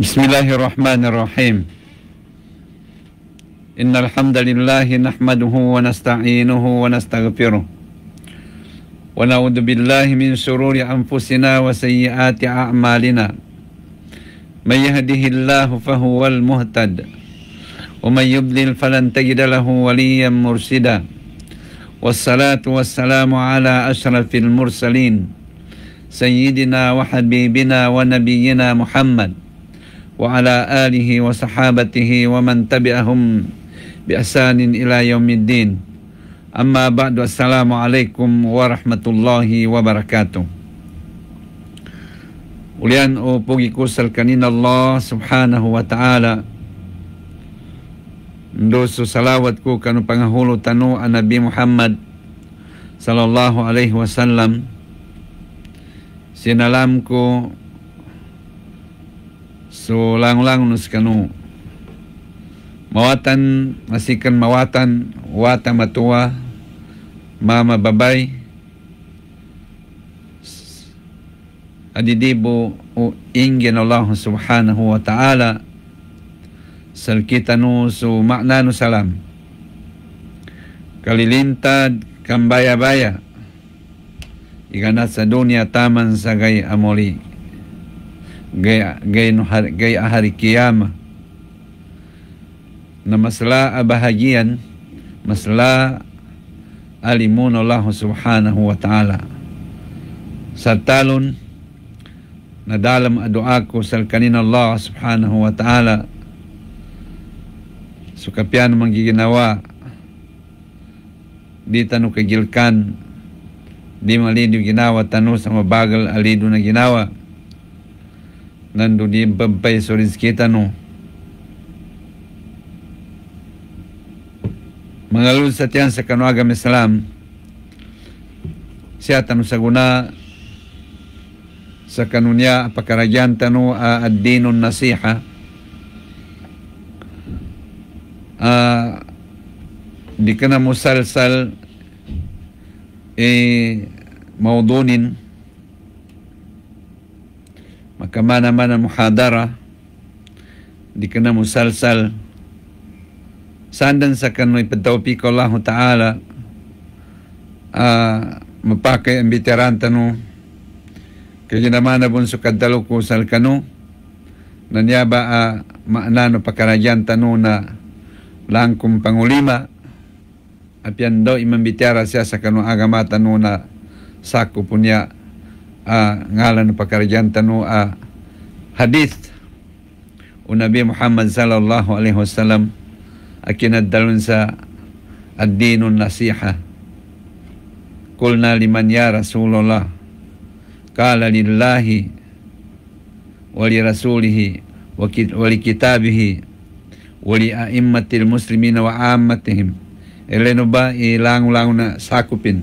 بسم الله الرحمن الرحيم إن الحمد لله نحمده ونستعينه ونستغفره ونعوذ بالله من شرور أنفسنا وسيئات أعمالنا من يهده الله فهو المهتد ومن يضلل فلن تجد له وليا مرشدا والصلاة والسلام على أشرف المرسلين سيدنا وحبيبنا ونبينا محمد وعلى آله وصحابته ومن تبعهم بإحسان إلى يوم الدين أما بعد السلام عليكم ورحمة الله وبركاته Ulian o pogi kusal kanin Allah subhanahu wa ta'ala Ndoso salawat ko kanu pangahulo tanu an Nabi Muhammad sallallahu alaihi wasallam Sinalam so lang lang nuskanu. Mawatan, masikan mawatan, wata matua, mama babay, adidibo o ingin Allah subhanahu wa ta'ala selkitanu su maknanu salam kalilintad kambaya-baya iganat sa dunia taman sagay amoli gay gay no, gay ahari kiyama na masla abahagian masla alimun Allah subhanahu wa ta'ala sa talon na dalam doa ko sa kanin Allah subhanahu wa ta'ala sukapyan mang giginawa di tanong kagilkan di malido ginawa tanong sa mabagal alido na ginawa Nanduni mga lunsatian sa mengalun Islam siya agamisalam sa guna sa kanunya pakaragyan tanong uh, ad-dinon nasiha uh, di ka musalsal eh, maudunin kama naman ang muhadara, di ka na musalsal. Sandan sa kano'y pagtawpi ko Allah Ta'ala, uh, mapakay ang biteranta no, kaya naman na bunso kadalo ko sal kano, nanyaba a uh, maanano pakarayan tano na langkong pangulima, apian daw imambitera siya sa kanu agama tano na sako po niya uh, ngalan pekerjaan tanu uh, hadis Nabi Muhammad sallallahu alaihi wasallam akinad dalun sa ad-dinun nasiha Kulna liman ya Rasulullah Kala lillahi Wali rasulihi Wali kitabihi Wali a'immatil muslimin wa ammatihim Elenu ba ilang-lang sakupin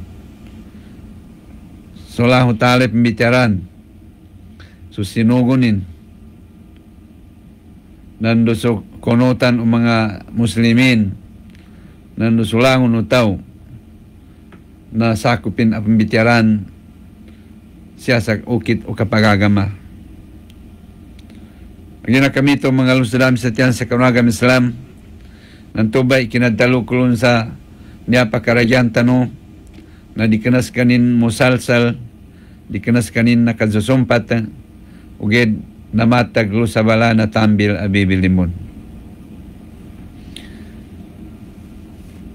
Seolah utale pembicaraan susinugunin dan so konotan o muslimin dan sulangon o na sakupin a pembicaraan siya sa ukit o kapagagama. Ang kami to mga dalam setian tiyan sa kanagam Islam nang tubay kinadalukulon sa niya kerajaan tanu na dikenas kanin musalsal di kanas kanin nakadsusumpat eh. uged namatag lo sa bala na tambil a bibilimon.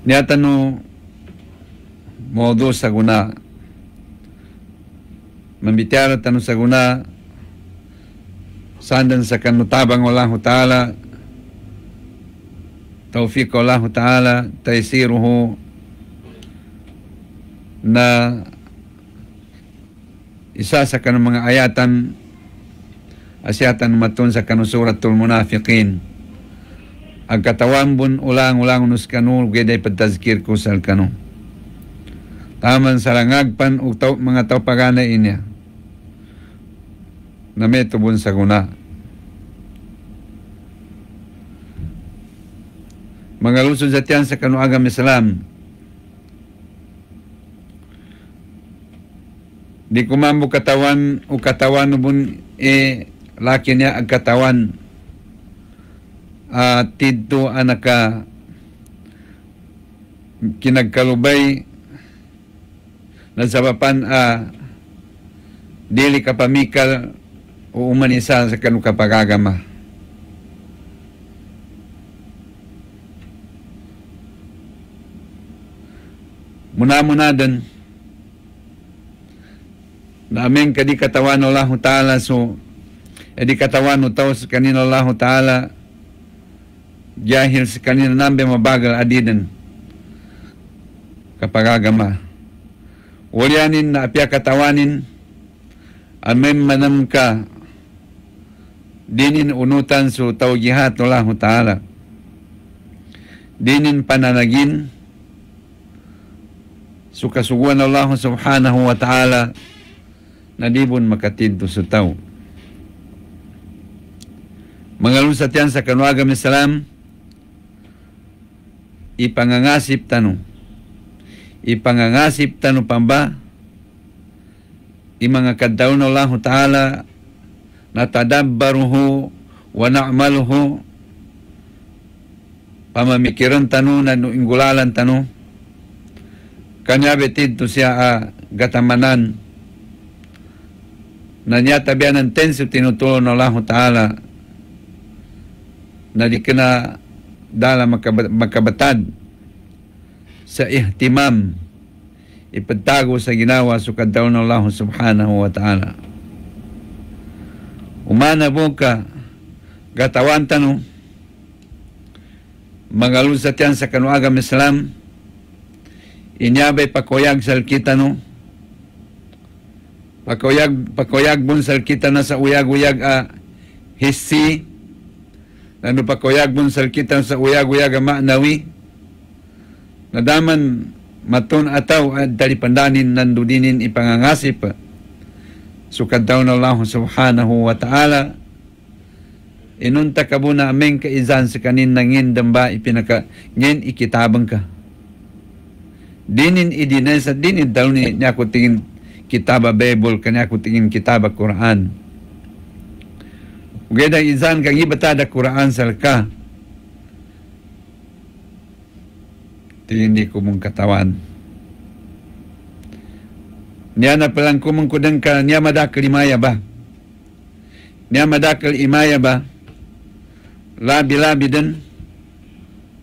Niyata no modo sa guna mambitiyara tanong sa guna sandan sa kanutabang Allah Ta'ala taufiq Allah Ta'ala taisiruhu na isa sa kanong mga ayatan asyatan maton sa kanong suratul munafiqin ang katawan bun ulang ulang nus kanu geday patazkir ko sa kanu taman sa langagpan o taw, mga tawpagana inya na may tubon sa guna mga lusun sa tiyan sa kanuagam Islam Di ko mamu katawan o katawan ubon e eh, laki niya ang katawan. At uh, tidto anaka ah, kinagkalubay na sabapan a uh, dili ka o umanisa sa kanu kapagagama. Muna-muna din na aming katawan Allah Ta'ala so edikatawan eh, utaw sa kanina Allah Ta'ala jahil sa kanina nambe mabagal adidan agama walyanin na apya katawanin amin manam ka dinin unutan so tawjihat Allah Ta'ala dinin pananagin so kasuguan Allah Subhanahu wa Ta'ala nadibun makatintu sutau. Mangalun satian sakanu agama Islam ipangangasip tanu. Ipangangasip tanu pamba imangakaddaun Allah Ta'ala natadabbaruhu wa na'maluhu pamamikiran tanu na inggulalan tanu kanya betid tu siya ah, gatamanan na niyatabianan tensi tinutulong ng Allah Ta'ala na di ka na dala magkabatad sa ihtimam ipagtago sa ginawa sukad daw ng Allah subhanahu wa ta'ala umana po ka gatawan tanong magalun sa tiyan sa kanuagam Islam inyabay pakuyag sa alkita no pakuyag pakuyag bunsal kita na sa uyag-uyag a uh, hisi ano pakuyag bunsal kita sa uyag-uyag a ah, manawi nadaman maton ataw at ah, dalipandanin nandudinin ipangangasip sukad daw na Allah subhanahu wa ta'ala inunta ka muna aming kaizan sa kanin nangin damba ipinaka ngin ikitabang ka dinin idinay sa dinid daw ni niya ko tingin kitaba Bible kanya ko tingin kitaba Quran. Ugay izan kang ibata da Quran salka. Tindi ko mong katawan. Niya na palang kumungkudan ka, niya madakal imaya ba? Niya madakal imaya ba? Labi-labi den.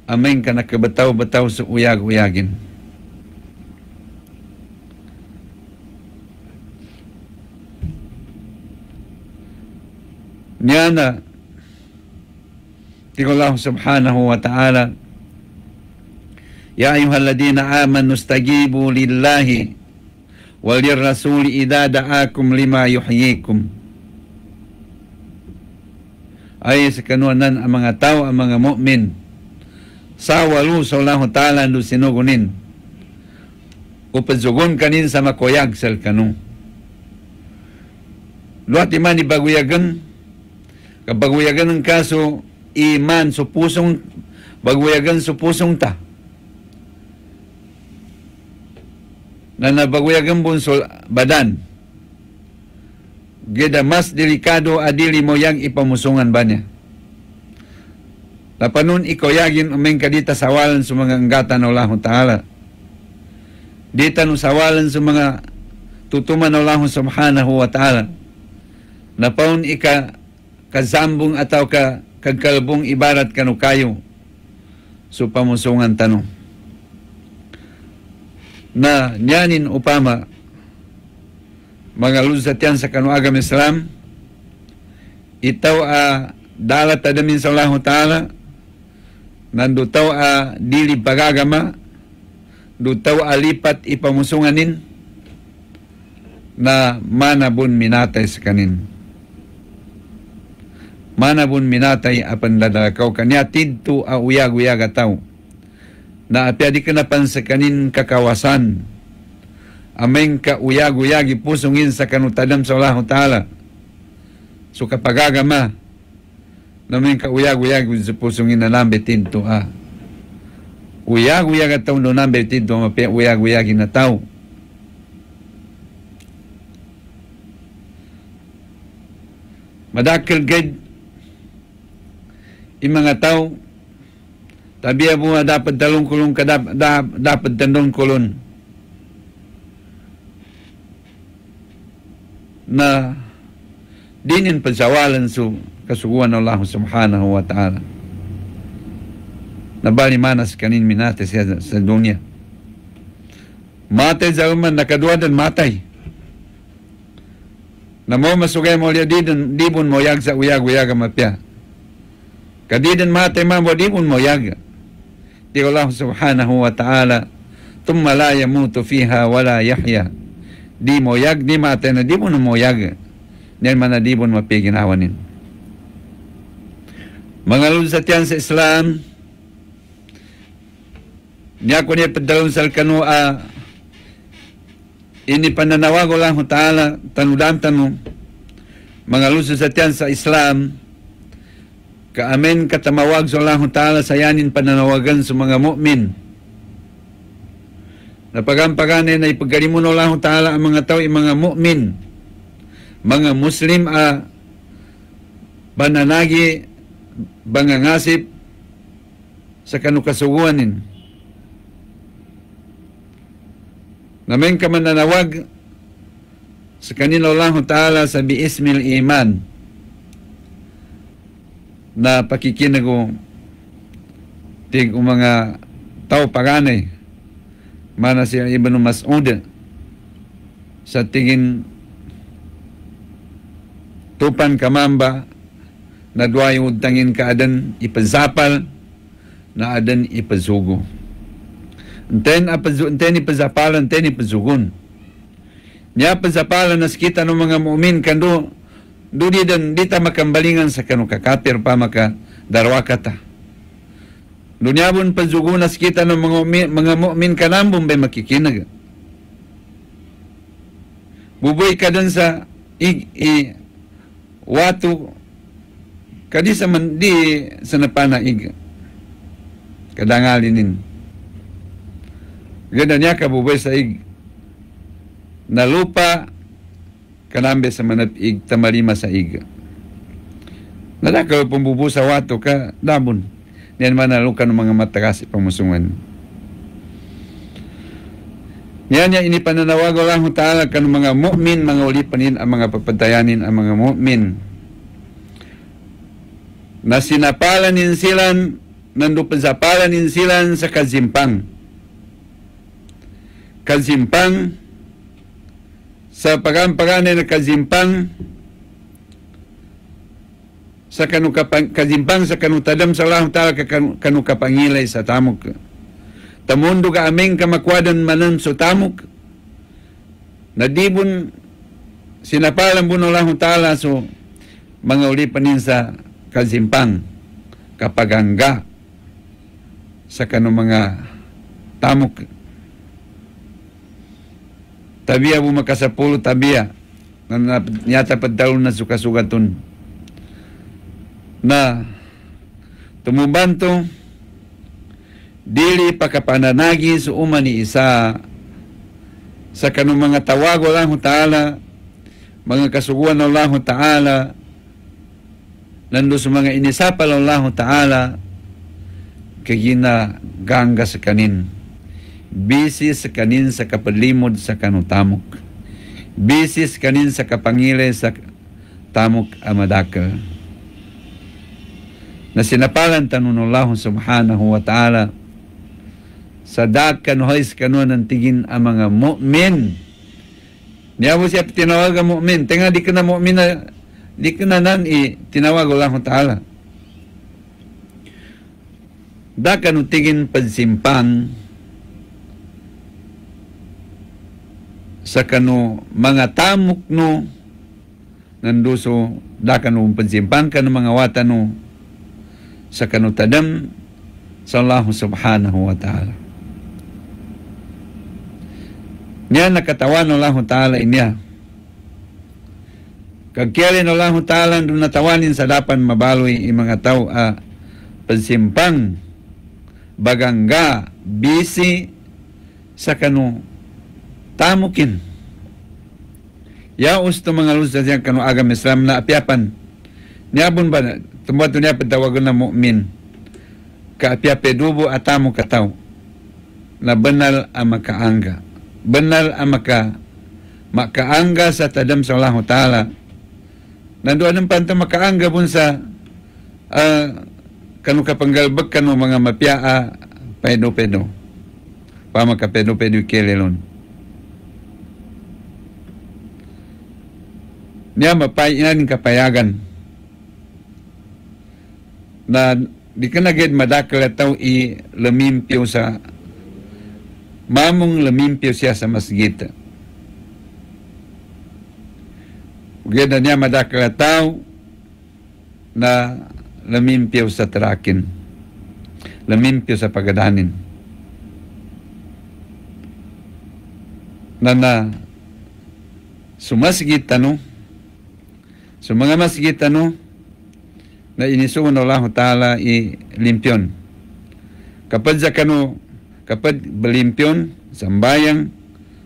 Amin kana na betau bataw uyag-uyagin. Niana Ikaw Allah subhanahu wa ta'ala Ya ayuhalladina amanu stagibu lillahi walir rasuli idha da'akum lima yuhyikum ay sa kanuanan ang mga tao ang mga mu'min sa walu sa Allah ta'ala no sinugunin upadzugon kanin sa makoyag sa kanung Luwat iman ibaguyagan Kabagwayagan ng kaso, iman, supusong, bagwayagan supusong ta. Na nabagwayagan bunsol, badan. Geda mas delikado adili mo yang ipamusungan ba niya. Lapanun ikoyagin umeng kadita sawalan sa mga anggatan Allah Ta'ala. Dita no sawalan sa mga tutuman Allah Subhanahu wa Ta'ala. Napaun ika kasambong ataw ka kagkalbong ibarat kanu kayo. So pamusungan tanong. Na nyanin upama mga luzatyan sa kanu agam Islam itaw a dalat adamin sa Allah Ta'ala nandutaw a uh, dili pagagama dutaw alipat ipamusunganin na manabun minatay sa kanin manabun minatay apan ladakau kanya tidto a uyag-uyag ataw. Na apiadi kanapan sa kanin kakawasan. Ameng ka uyag-uyag ipusungin sa kanutadam sa Allah Ta'ala. So kapagagama, namin ka uyag-uyag ipusungin na lambe tinto a. Uyag-uyag ataw no lambe tinto mapi uyag-uyag inataw. Madakil gid mga tao, tabi mo dapat dalong kulon ka, dapat, dapat dalong kulon. Na dinin pagsawalan su kasuguan Allah subhanahu wa ta'ala. bali manas kanin minate sa, sa dunya. Matay sa uman, nakaduadan matay. Namo masugay mo liya dibon mo yag sa uyag-uyag mapya. Kadiden mati bodi un moyaga. Di Allah subhanahu wa ta'ala. Tumma la yamutu fiha wa yahya. Di moyag di mati, di un moyaga. Nel mana di un mapigin awanin. Mengalun satian sa Islam. Niya ko niya padalun sa kanua. Ini pananawag Allah ta'ala. Tanudam tanu. Mengalun satian sa Islam. Islam. Kaamin katamawag sa Allah Ta'ala yanin pananawagan sa mga mu'min. Napagampaganin na ipagkalimun Allah Ta'ala ang mga tao, mga mu'min, mga Muslim, a ah, bananagi, bangangasip, sa kanukasuguanin. Namin ka mananawag sa kanila Allah Ta'ala sa biismil iman na pakikinig ko tig mga tao pagani mana siya Ibn Mas'ud sa tingin tupan kamamba na duway tangin ka adan ipazapal na adan ipazugo ten apazu ten ipazapalan ten ipazugon niya pazapalan nas kita ng mga mu'min kando Dudi dan dita makambalingan sa kanu kakapir pa maka darwakata. Dunya bun panzugunas kita ng mga, mga mu'min kanambong bay makikinag. Buboy ka dun sa i, i, watu kadi sa man, di sa napanaig. Kadangalinin. Ganda niya kabuboy sa ig. Na lupa kalambe sa manapig tamari masaig. Nadakaw pumbubu sa wato ka damon. Niyan manalukan ng mga matakas pamusungan. Niyan niya inipananawago lang ta'ala kan mga mu'min, mga ulipanin ang mga papatayanin ang mga mu'min. Na sinapalanin silan, nandupan sa palanin silan sa kazimpang. Kazimpang, sa pagampaganay na kazimpang sa kanu kazimpang sa kanu tadam sa Allah taala ka kanu kapangilay sa tamok tamundo ka ameng kamakwadan manan sa tamok nadibon sinapalan buno Allah taala so mga ulipanin sa kazimpang kapagangga sa kanu mga tamok tabia bu makasapulo tabia na nyata padalon na sukasugaton na tumubanto dili pakapananagi su uma ni isa sa kanong mga tawago Allah Ta'ala mga kasuguan Allah Ta'ala lando sa mga inisapal Allah Ta'ala kay ginaganga sa kanin bisis sa kanin sa kapalimod sa kanutamok. Bisis kanin sa kapangile sa tamok amadaka. Na sinapalan tanunulahon subhanahu wa ta'ala sa dakan hois kanon ang tigin ang mga mu'min. Niya mo siya tinawag ang mu'min. Tenga di ka na mu'min na di ka na nan i tinawag Allah Ta'ala. Dakan utigin pansimpan sa kano mga tamok no ngando so da kano pansimpan kano mga wata no sa kano tadam sa Allah subhanahu wa ta'ala. Niya nakatawan Allah ta'ala inya. Kagkialin Allah ta'ala doon natawanin sa dapan mabaloy yung mga tao a ah, bagangga busy sa kano tamukin mungkin. Ya ustu mengalus yang kanu agama Islam na apiapan. Ni abun ba tempat dunia pentawagan na mukmin. Ka apiape dubu atamu katau. Na benar amaka angga. Benar amaka maka angga satadam sallahu taala. Nandu anam panta maka angga pun sa uh, eh, kanu kapenggal bekanu mga mapiaa pedo pedo. Pama ka pedo pedo kelelon. niya mapainan kapayagan na di ka na gid ataw i lamimpyo sa mamong lamimpyo siya sa masjid. Gid niya madakil ataw na lamimpyo sa trakin. Lamimpyo sa pagadanin. Na na sumasgit tanong So mga masigit ano na inisuon Allah Ta'ala ilimpyon. Kapag sa kano, kapag balimpyon, sambayang,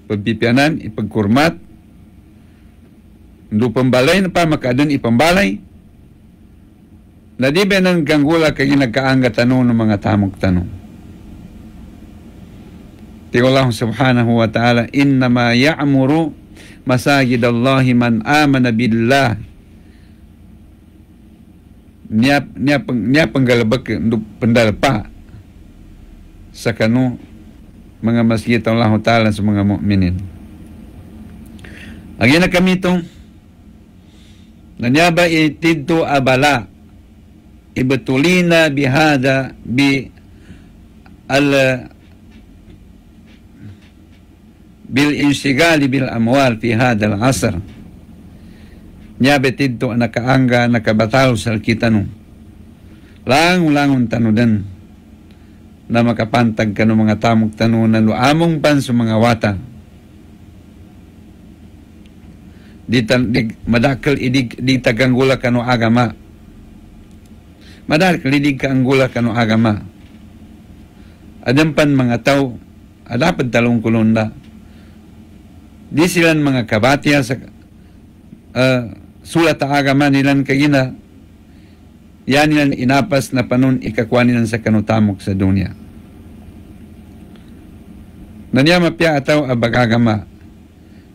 pagpipianan, ipagkurmat, do pambalay na pa, makaadun ipambalay, na di ba nang ganggula kayo nagkaangga tanong ng mga tamog tanong. Tiyo Allah subhanahu wa ta'ala, innama ya'muru masajid Allahi man amana billah nia nia peng, nia penggalabak pendalpa sakano mga masjid Allah Ta'ala semua mga mu'minin. Ang na kami itong nanyaba itidto abala ibtulina bihada bi al bil insigali bil amwal fi hada al asr Nyabe tidto nakaangga nakabatal sa lang Langon-langon tanudan na makapantag ka ng mga tamog tanu na luamong pan sa mga wata. Di, tan, di madakal idig di taganggula ka no agama. Madakal idig ka anggula ka no agama. Adampan mga tao, adapad talong kulunda. Di silan mga kabatya sa uh, sulat agama nilan kagina yan nilan inapas na panun ikakwa nilan sa kanutamok sa dunya naniya mapya ataw abagagama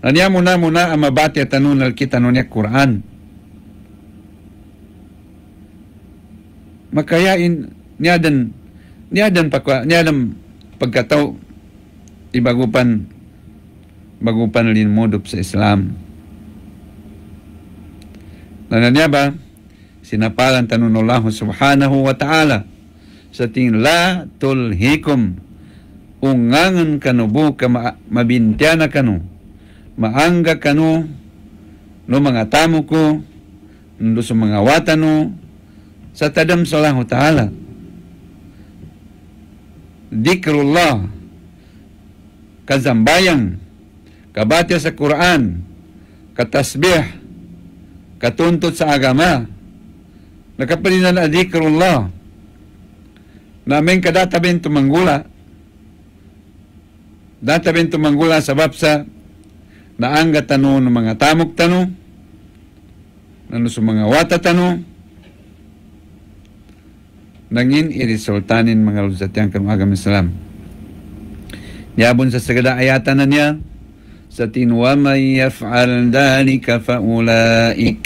naniya muna muna ang mabati at tanun alkita nun Quran makayain niya dan niya dan pakwa niya dan pagkataw ibagupan bagupan linmudup sa Islam Nananyaba, sinapalan tanunullah subhanahu wa ta'ala sa ting la tulhikum ungangan kanu ka ma mabintyana kanu maangga kanu no mga tamo ko no sa mga watano sa tadam salahu ta'ala dikrullah kazambayang kabatya sa Quran katasbih katuntot sa agama. Nakapalinan na adikrullah. Namin kadatabin tumanggula. Databin tumanggula sa babsa na ang gatano ng mga tamok tano, ano sa mga wata tano, nangin irisultanin mga lusatyang kanong agam Islam. Yabon sa sagada ayatan na niya, ومن يفعل ذلك فأولئك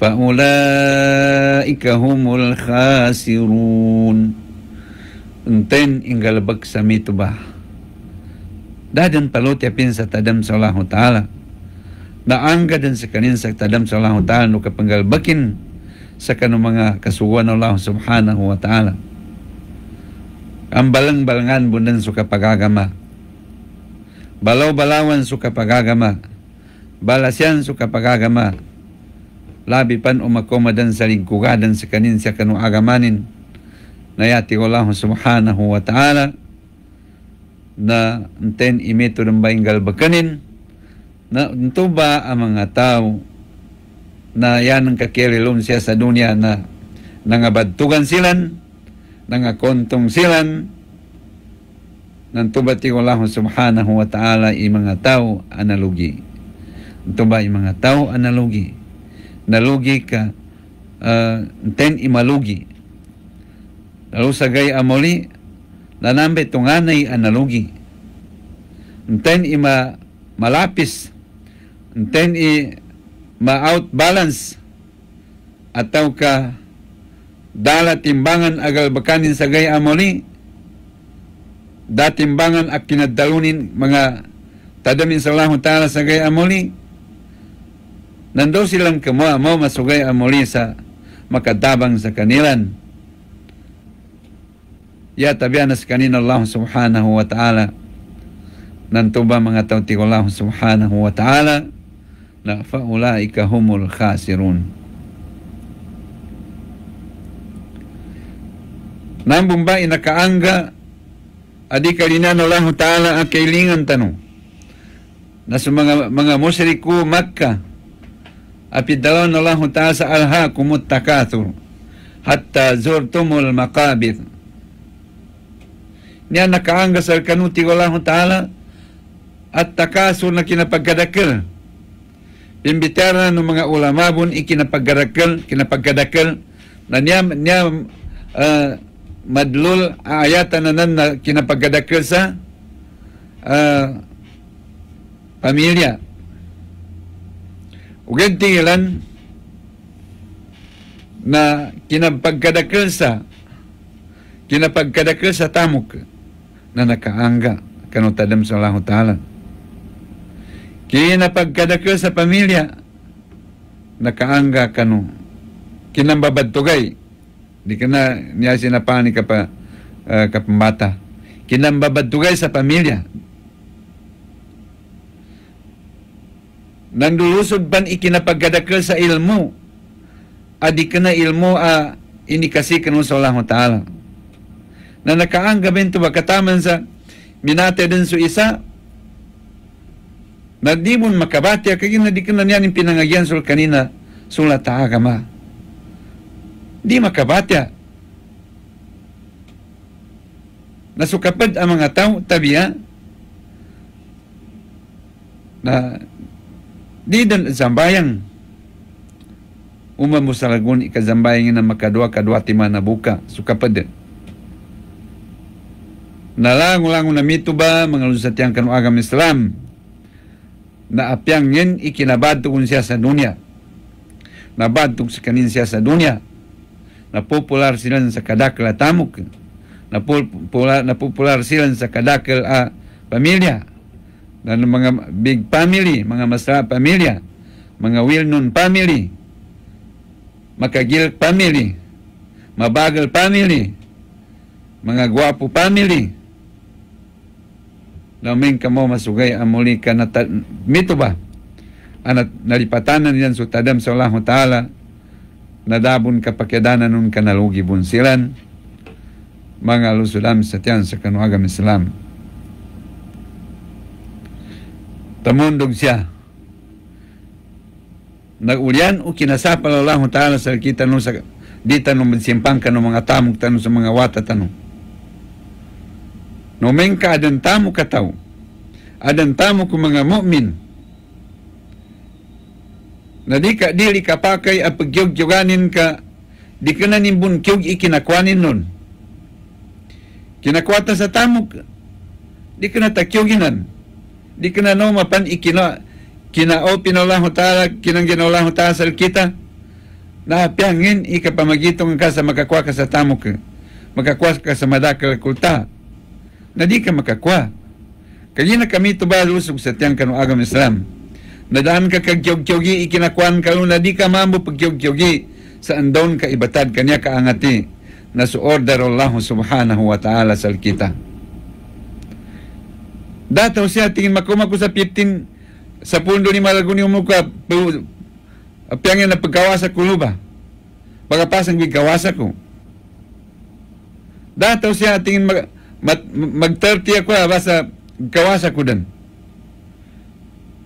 فأولئك هم الخاسرون Enten inggal bak Dah dan perlu tiapin satadam solahu ta'ala. Dah angka dan sekanin satadam solahu ta'ala nuka penggal bakin sakanu mga kasuguan Allah subhanahu wa ta'ala. Ang balang-balangan bundan suka pagagama. balaw-balawan su kapagagama, balasyan su kapagagama, labi pan umakomadan sa lingkugadan sa kanin sa kanu agamanin, nayati ko lang subhanahu wa ta'ala, na ten imito ng baingal bakanin, na ito ba ang mga tao na yan ang kakililom siya sa dunya na nangabadtugan silan, nangakontong silan, nang tubati ko Allah subhanahu wa ta'ala i mga tao analogi tuba i mga tao analogi nalugi ka uh, ten imalugi lalo sa gaya amoli lanambe tunganay analogi ten ima malapis ten i ma-out balance ataw ka dala timbangan agal bakanin sa gaya amoli datimbangan at kinadalunin mga tadamin sallahu ta'ala sagay amuli nando silang kamo mo masugay amuli sa makadabang sa kanilan ya tabianas kanina Allah subhanahu wa ta'ala nantuba mga tawti Allah subhanahu wa ta'ala na faulaika humul khasirun Nambumba inakaangga adikarinanallahu ta'ala ang kailingan tanong na sa mga, mga musriku Makkah apidalaw na Allah ta'ala sa alha kumut hatta zurtumul makabir niya nakaangga sa kanuti Allah ta'ala at takasur na kinapagkadakil pimbitara ng mga ulama bun ikinapagkadakil kinapagkadakil na niya, niya uh, madlul ayat na na kinapagkadakil sa uh, pamilya. Ugan tingilan na kinapagkadakil sa kinapagkadakil sa tamok na nakaangga kanutadam sa Allah Ta'ala. Kinapagkadakil sa pamilya nakaangga kanu kinambabad tugay Di ka na niya sinapani ka pa uh, kapambata. Kinambabadugay sa pamilya. Nandulusod ban ikinapagadakal sa ilmu. Adi ah, ka na ilmu a uh, inikasi kanu sa Allah Ta'ala. Na nakaang gabin to kataman sa minate din so isa na di mo makabati kaya na di ka na niyan pinangagyan sul kanina sulat agama. لمكباتها nasukapad ang mga tao tabiya na di dan zambayang umam musalagun ikazambayang na makadwa kadwa timana buka sukapad nalangulangu na mito ba mga lusatyang kanu agam Islam na apyang yin ikinabad siya sa dunia nabad tuk sa kanin siya sa dunia na popular sila sa kadakil popular, na popular sila sa kadakil a pamilya. na mga big family, mga masra pamilya, mga well-known family, makagil family, mabagal family, mga gwapo family. Laming kamo masugay amuli ka na mito ba? Anat nalipatanan yan sa tadam sa Allah Ta'ala nadabon kapakyadanan nun kanalugi bunsiran mga lusudam sa tiyan sa kanuagam Islam. Tamundog siya. nagulian o kinasapal Allah Ta'ala sa kita nun sa di tanong magsimpang ka ng mga tamog tanong sa mga wata tanong. Numeng ka adan tamo kataw. Adan tamo kung mga mu'min na di ka dili ka pakay at pagyugyuganin ka di ka na nimbun kyug ikinakwanin nun kinakwata sa tamok di ka na takyuginan di ka na no mapan ikina kinao pinaulahu taala kinang ginaulahu taala sa kita na piangin ikapamagitong ka sa makakwa ka sa tamok makakwa ka sa madakal kulta na di ka makakwa kaya na kami tubal sa tiyang kanuagam Islam Nadaan ka kag kyog-kyogi, ikinakuan ka na di ka mamo pag kyogi sa daon ka ibatad kanya kaangati. na su order Allah subhanahu wa ta'ala sa kita. Dataw siya, tingin makuma ko sa 15, sa pundo ni Malaguni umuka, piyangin na pagkawasa ko ba? Pagkapasang gigkawasa ko. Dataw siya, tingin mag, mag, mag 30 ako, ah, basta kawasa ko din.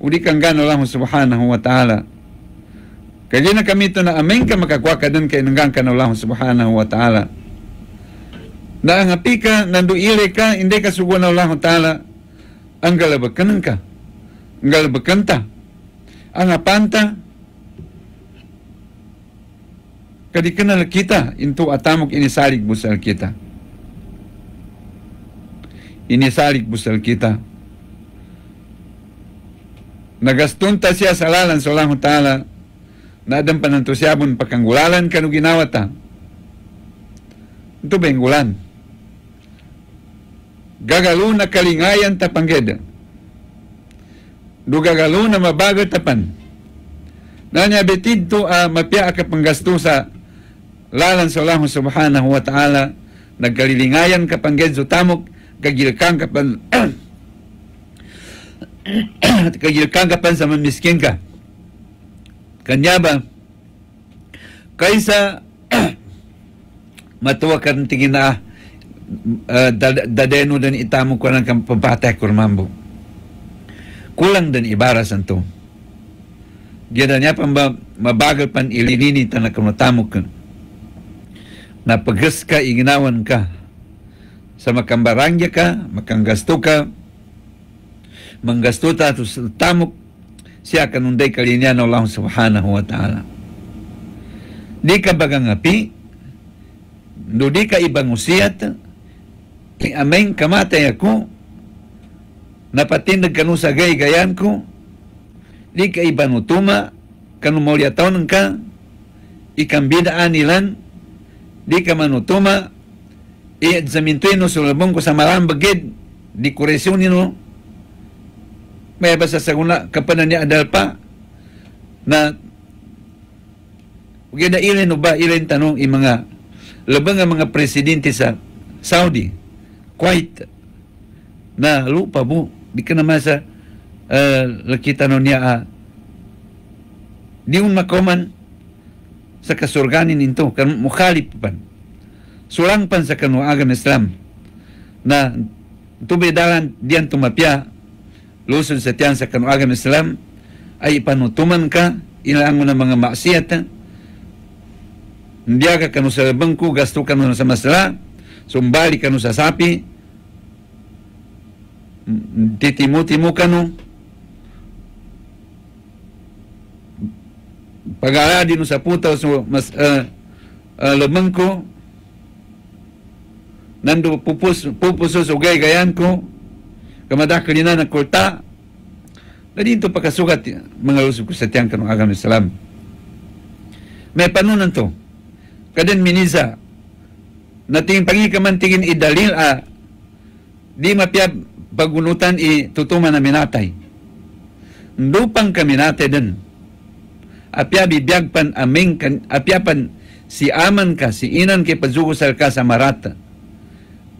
ulikan gano Allah subhanahu wa ta'ala kajina kami ito na amin ka makakwaka dan kay nanggang ka Allah subhanahu wa ta'ala na ang api ka nandu ile ka hindi ka sugo na Allah ta'ala ang galabakan ka ang galabakan ang apanta kadikanal kita into atamok inisalig busal kita inisalig busal kita nagastunta siya sa alalan sa Allah Ta'ala na adam panantusyabon pakanggulalan kanu ginawata. Ito ba yung gulan? Gagalo na kalingayan tapanggeda. Dugagalo na mabagat tapan. Nanya betid to a uh, mapya ka panggasto sa lalan sa Allah subhanahu wa ta'ala nagkalilingayan kapangged so tamok kagilkang kapan Tikayikanka pansama miskinka. Kanyaba. Kaisa matuwa kan tingina uh, ah, eh, dadenu dan itamu kurang kan pembateh kurmambu. Kulang dan ibarat santu. Gidanya pamba mabagal pan ililini tanah kamatamu kan. Na pagas ka iginawan ka. Sama kambarangya ka, makanggasto ka, mangastuta atau tamuk siya undai kalinya Allah subhanahu wa ta'ala. Di ka bagang api, do di ka ibang usiyat, ameng kamatay napatin napatinag kanu sa gay-gayan ko, di ka ibang utuma, kanu maulyataon ka, ikambidaan ilan, di ka manutuma, i-examintuin no sulabong ko sa di koresyonin no, may basa sa una kapanan niya adal na Huwag na ilin o ba ilin tanong yung mga labang nga mga presidente sa Saudi quite na lupa mo di ka naman sa uh, ah, lakita no niya ah, di un makoman sa kasurganin nito kan mukhalip pan surang pan sa kanuagan Islam na tubedaran diyan tumapya Lusod sa tiyan sa kanuagan Islam ay ipanutuman ka ilangon ng mga maksiat Ndiya ka kanu sa bangko, gasto ka sa masala, sumbali kanu sa sapi, titimo-timo kanu, pag-aadi sa puto sa so mas uh, ah, uh, ah, lamang nando pupus pupuso sa so gay gayan ko kamadakali na ng kulta, na dito pakasugat eh, mga usap ko sa tiyang kanong agam Islam. May panunan to. Kadan minisa, nating pangikaman tingin idalil a ah, di mapiab pagunutan i tutuman na minatay. Lupang kami natay din. Apya bibiyagpan aming, apyapan si aman ka, si inan kay pazugo ka sa marata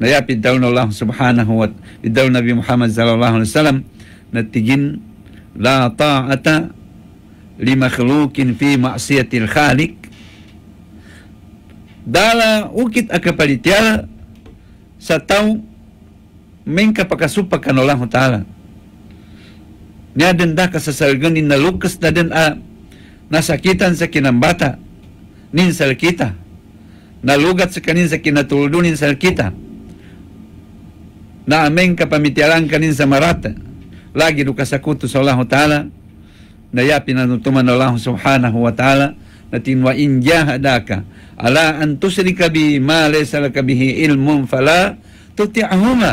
naya bidawna Allah subhanahu wa bidawna Nabi Muhammad sallallahu alaihi wasallam natigin la ta'ata li makhlukin fi ma'siyatil khaliq dala ukit akapalitiala satau mengka pakasupa kan Allah taala nya denda kasasalgan ni nalukas na den a ah, nasakitan sa kinambata nin sal kita nalugat sa kanin sa kinatuldunin sal kita na ameng kapamitialan kanin sa marata. Lagi do kasakuto sa Allah Ta'ala na ya pinanutuman Allah Subhanahu wa Ta'ala na injah jahadaka ala an tusrika bi ma laysa laka bihi ilmun fala tuti'huma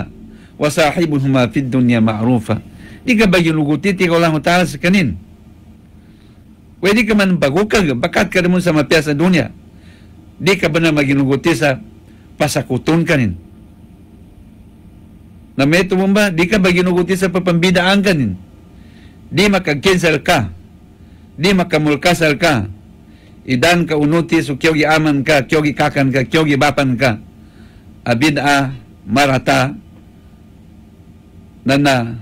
wa sahibuhuma fid dunya ma'rufa. Ika bagi lugutiti ka Allah Ta'ala sa kanin. Wedi ka man bakat ka naman sa mapiasa dunya. Di ka ba na maging sa pasakutun kanin namanya tumumba di ka baginuguti sa papambidaan kanin di makagkinsal ka di makamulkasal ka idan ka unuti su kyogi aman ka kyogi kakan ka kyogi bapan ka abida marata nana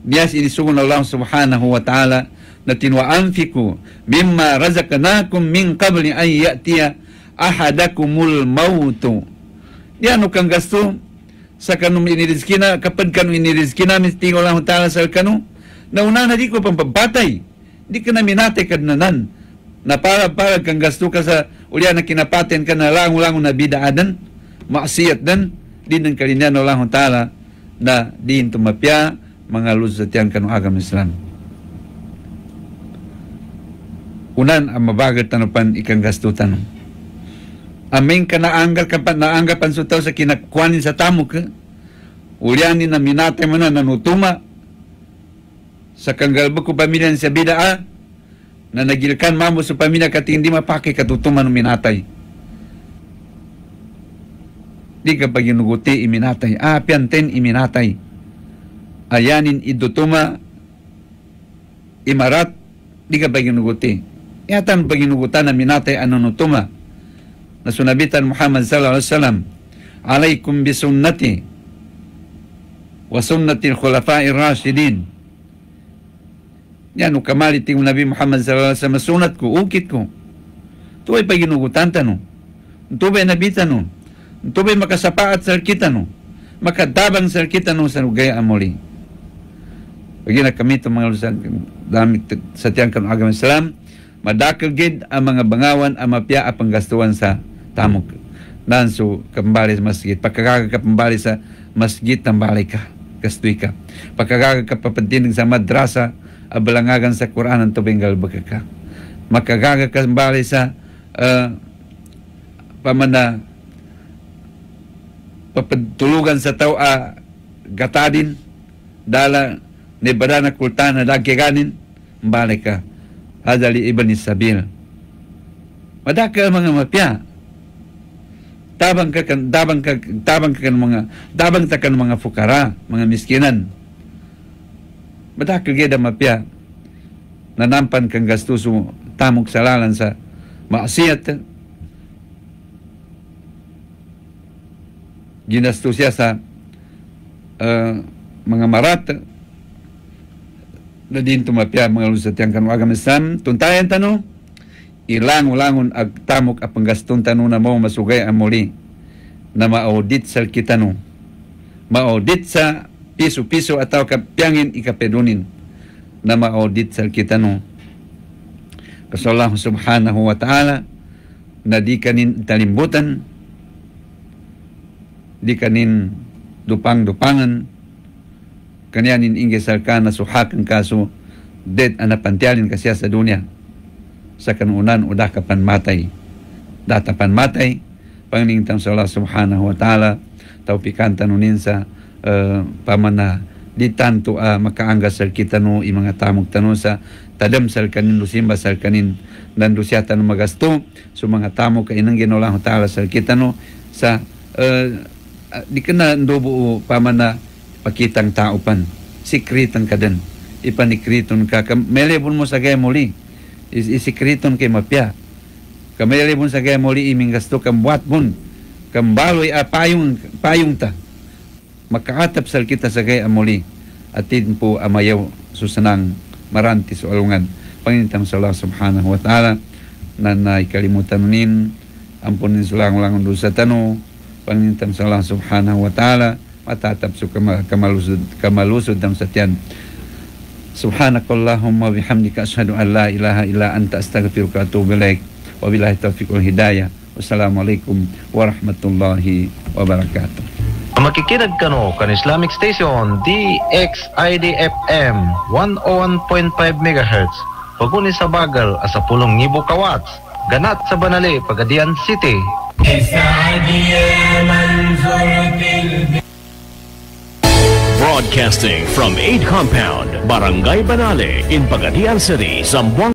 bias ini sugun Allah subhanahu wa ta'ala natin wa anfiku mimma razakanakum min qabli an ya'tiya ahadakumul mautu ya nukang sa kanong inirizkina, kapag kanong inirizkina, misting Allah ta'ala sa kanu, nauna na di ko pampapatay. Di ka na minate kadnanan na para para kang gasto ka sa ulya na kinapaten ka na lango-lango na bidaadan, maasiyat dan, di ng kalinian ng Allah Ta'ala na diin tumapya mga lusot yan kanong agam Islam. Unan ang mabagat tanupan ikang gastutan amin ka naanggal ka pa, naanggapan sa sa kinakwanin sa tamo ka. Eh. Ulianin na minatay mo na nanutuma sa kanggalbo ko pamilya sa bidaa ah, na nagilkan mamo sa pamilya kati hindi mapaki katutuman ng minatay. Di ka pag inuguti iminatay. Ah, pianten iminatay. Ayanin idutuma imarat di ka pag inuguti. Yata ang pag inugutan na minatay anunutuma na sunabitan Muhammad sallallahu alaihi wasallam, alaykum bi sunnati wa sunnati al-khulafa'ir rasyidin." Yan, ukamali ting Nabi Muhammad sallallahu alaihi wasallam, sunat ko, ukit ko. Ito ay paginugutan tanong. Ito ba nabitan nun? Ito makasapaat sa kita nun? Makadabang sa kita nun sa gaya amuli. Pagina kami itong mga lusan, dami sa tiyang kanong agam Islam, madakal gid ang mga bangawan ang mapya apang panggastuan sa tamo langsung hmm. kembali masjid Pakaraga ka kembali sa masjid tambali ka kastuika Pakaraga ka papentinag sa madrasa abalangagan sa Quran ang tubingal bagaka makagaga kembali pembali sa uh, pamana papatulugan sa tao a gatadin dala ni badana kultana dagiganin balik ka hadali ibn sabil madaka mga mapya tabang ka kan tabang ka tabang ka kan mga dabang ta kan mga fukara mga miskinan madakil gyud mapya nanampan kang gastuso tamok salalan sa maasiyat ginastos siya sa uh, mga marat na din tumapya mga lusatiang kanwaga misam tuntayan tanong ilang langon ag tamok apang gaston tanong na mao masugay ang muli na maaudit sa kitano. Maaudit sa piso-piso ataw kapyangin ikapedunin na maaudit sa kitano. Kasi Allah subhanahu wa ta'ala na di kanin talimbutan, di kanin dupang-dupangan, kanyanin ingesal ka na suhakan kaso det anapantiyalin kasiya sa dunia sa kanunan o dakapan matay. Datapan matay, panglintang sa Allah subhanahu wa ta'ala, taupikan tanunin sa uh, pamana, di tanto a uh, makaangga sal kita no i mga tamog tano sa tadam sal kanin lusimba sal kanin dan lusyatan magasto so mga tamo kay nang ginulang ta'ala sal kita no sa uh, di kana ndobo pamana pakitang tao pan sikritan kaden ipanikriton ka. Melebon mo sa gaya muli is isikriton kay mapya. Kamayali mo sa kaya muli iming gasto kambuat mon. Kambaloy a payong, payong ta. Makaatap sal kita sa kaya muli. Atin po amayaw susanang maranti sa alungan. Panginitang sa Allah subhanahu wa ta'ala na naikalimutan nin ampunin sa langang sa tano. Panginitang sa Allah subhanahu wa ta'ala matatap sa kamalusod, kamalusod ng satyan. Subhanakallahumma bihamdika asyhadu an la ilaha illa anta astaghfiruka wa atubu ilaik. Wa Wabillahi taufiq wal hidayah. Wassalamualaikum warahmatullahi wabarakatuh. Makikinig ka no kan Islamic Station DXID FM 101.5 MHz paguni sa Bagal asa pulong nibo kawats ganat sa Banale Pagadian City. Isadiya manzur Broadcasting from 8 Compound, Barangay Banale in Pagadian City, Zamboanga.